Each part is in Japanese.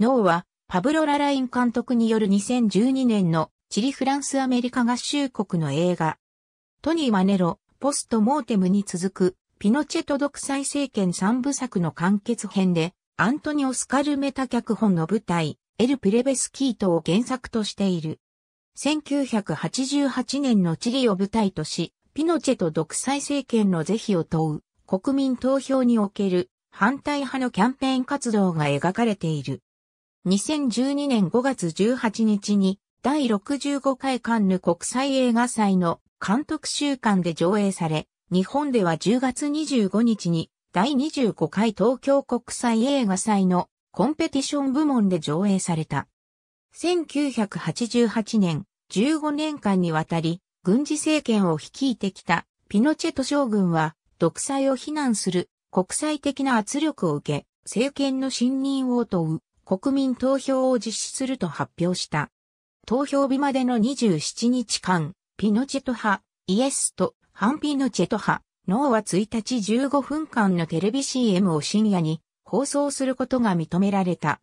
ノーは、パブロ・ラライン監督による2012年のチリ・フランス・アメリカ合衆国の映画。トニー・マネロ、ポスト・モーテムに続く、ピノチェと独裁政権三部作の完結編で、アントニオ・スカルメタ脚本の舞台、エル・プレベスキートを原作としている。1988年のチリを舞台とし、ピノチェと独裁政権の是非を問う、国民投票における反対派のキャンペーン活動が描かれている。2012年5月18日に第65回カンヌ国際映画祭の監督週間で上映され、日本では10月25日に第25回東京国際映画祭のコンペティション部門で上映された。1988年、15年間にわたり、軍事政権を率いてきたピノチェト将軍は、独裁を非難する国際的な圧力を受け、政権の信任を問う国民投票を実施すると発表した。投票日までの27日間、ピノチェト派、イエスと反ピノチェト派、ノーは1日15分間のテレビ CM を深夜に放送することが認められた。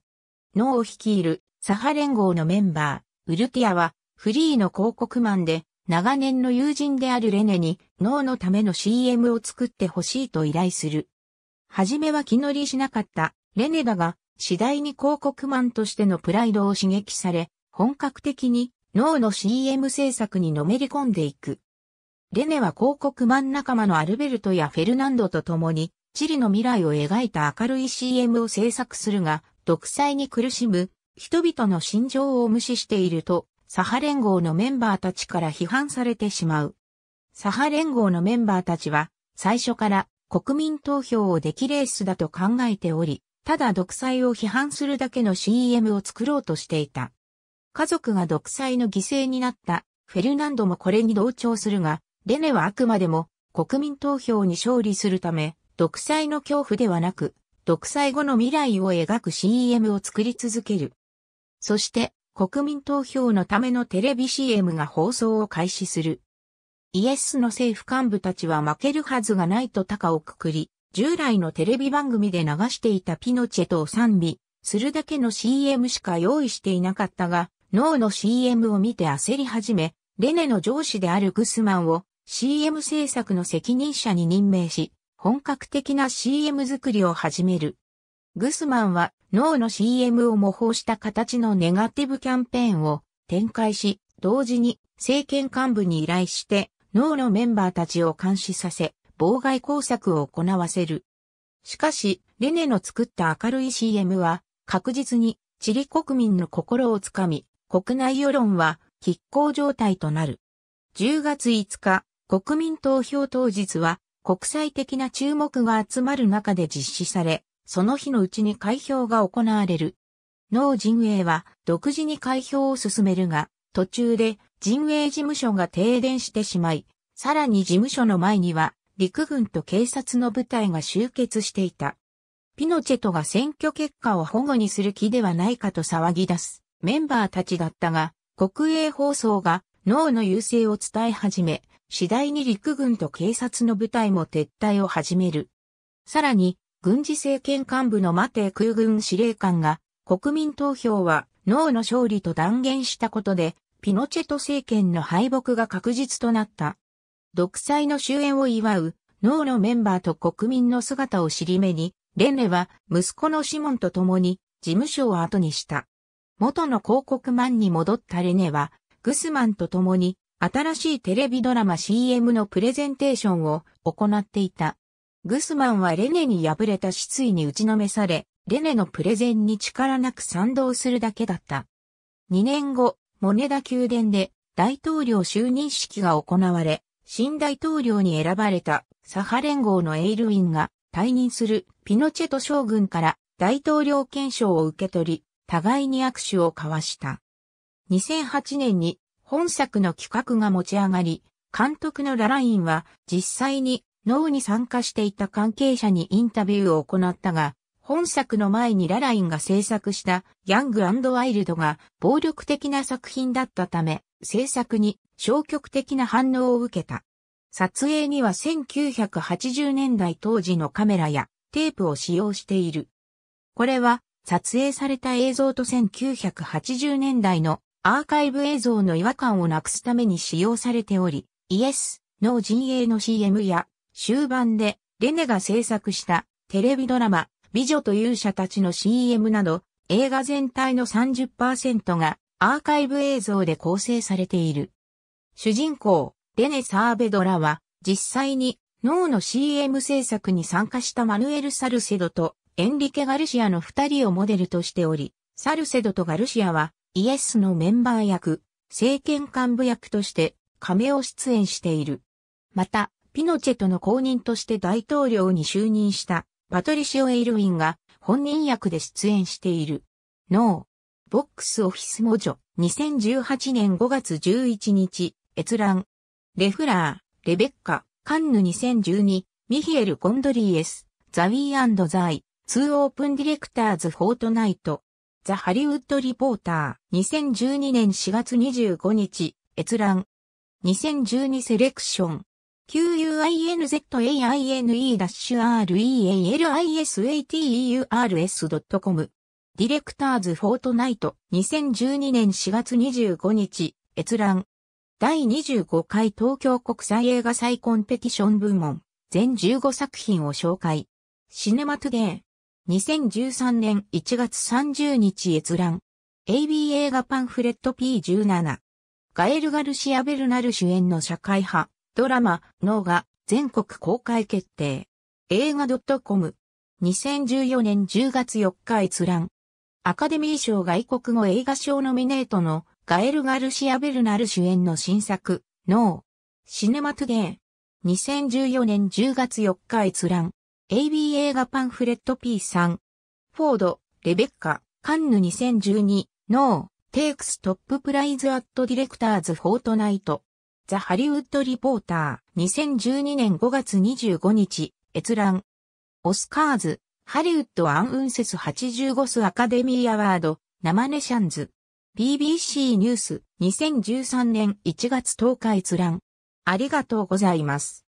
ノーを率いる左派連合のメンバー、ウルティアはフリーの広告マンで長年の友人であるレネにノーのための CM を作ってほしいと依頼する。はじめは気乗りしなかったレネだが次第に広告マンとしてのプライドを刺激され、本格的に脳の CM 制作にのめり込んでいく。レネは広告マン仲間のアルベルトやフェルナンドと共に、チリの未来を描いた明るい CM を制作するが、独裁に苦しむ人々の心情を無視していると、サハ連合のメンバーたちから批判されてしまう。サハ連合のメンバーたちは、最初から国民投票をできレースだと考えており、ただ独裁を批判するだけの CM を作ろうとしていた。家族が独裁の犠牲になったフェルナンドもこれに同調するが、レネはあくまでも国民投票に勝利するため、独裁の恐怖ではなく、独裁後の未来を描く CM を作り続ける。そして、国民投票のためのテレビ CM が放送を開始する。イエスの政府幹部たちは負けるはずがないと高をくくり、従来のテレビ番組で流していたピノチェとを賛美するだけの CM しか用意していなかったが、脳の CM を見て焦り始め、レネの上司であるグスマンを CM 制作の責任者に任命し、本格的な CM 作りを始める。グスマンは脳の CM を模倣した形のネガティブキャンペーンを展開し、同時に政権幹部に依頼して脳のメンバーたちを監視させ、妨害工作を行わせる。しかし、レネの作った明るい CM は、確実にチリ国民の心をつかみ、国内世論は拮抗状態となる。10月5日、国民投票当日は、国際的な注目が集まる中で実施され、その日のうちに開票が行われる。農陣営は独自に開票を進めるが、途中で陣営事務所が停電してしまい、さらに事務所の前には陸軍と警察の部隊が集結していた。ピノチェトが選挙結果を保護にする気ではないかと騒ぎ出すメンバーたちだったが、国営放送が脳の優勢を伝え始め、次第に陸軍と警察の部隊も撤退を始める。さらに、軍事政権幹部のマテ空軍司令官が、国民投票は脳の勝利と断言したことで、ピノチェト政権の敗北が確実となった。独裁の終焉を祝う、脳のメンバーと国民の姿を尻目に、レンは息子のシモンと共に事務所を後にした。元の広告マンに戻ったレネは、グスマンと共に新しいテレビドラマ CM のプレゼンテーションを行っていた。グスマンはレネに敗れた失意に打ちのめされ、レネのプレゼンに力なく賛同するだけだった。2年後、モネダ宮殿で大統領就任式が行われ、新大統領に選ばれたサハ連合のエイルウィンが退任するピノチェト将軍から大統領憲章を受け取り、互いに握手を交わした。2008年に本作の企画が持ち上がり、監督のララインは実際に脳に参加していた関係者にインタビューを行ったが、本作の前にララインが制作したヤングワイルドが暴力的な作品だったため、制作に消極的な反応を受けた。撮影には1980年代当時のカメラやテープを使用している。これは撮影された映像と1980年代のアーカイブ映像の違和感をなくすために使用されており、イエス、の陣営の CM や終盤でレネが制作したテレビドラマ美女と勇者たちの CM など映画全体の30%がアーカイブ映像で構成されている。主人公、デネ・サーベドラは、実際に、脳の CM 制作に参加したマヌエル・サルセドと、エンリケ・ガルシアの二人をモデルとしており、サルセドとガルシアは、イエスのメンバー役、政権幹部役として、亀を出演している。また、ピノチェとの公認として大統領に就任した、パトリシオ・エイルウィンが、本人役で出演している。ノー。ボックスオフィスモジョ、2018年5月11日、閲覧。レフラー、レベッカ、カンヌ2012、ミヒエル・コンドリーエス、ザ・ウィーザイ、ツー・オープン・ディレクターズ・フォートナイト、ザ・ハリウッド・リポーター、2012年4月25日、閲覧。2012セレクション。QUINZAINE-REALISATEURS.com ディレクターズ・フォートナイト2012年4月25日閲覧第25回東京国際映画祭コンペティション部門、全15作品を紹介。シネマトゥデー。2013年1月30日閲覧。AB 映画パンフレット P17。ガエル・ガルシア・ベルナル主演の社会派、ドラマ、脳が全国公開決定。映画 .com。2014年10月4日閲覧。アカデミー賞外国語映画賞ノミネートのガエル・ガルシア・ベルナル主演の新作、ノー。シネマトゥデー。2014年10月4日閲覧。AB 映画パンフレット P 3フォード、レベッカ、カンヌ2012、ノー、テイクストッププライズアットディレクターズフォートナイト。ザ・ハリウッド・リポーター、2012年5月25日、閲覧。オスカーズ、ハリウッド・アン・ウンセス85スアカデミー・アワード、生ネシャンズ。BBC ニュース2013年1月10日閲覧。ありがとうございます。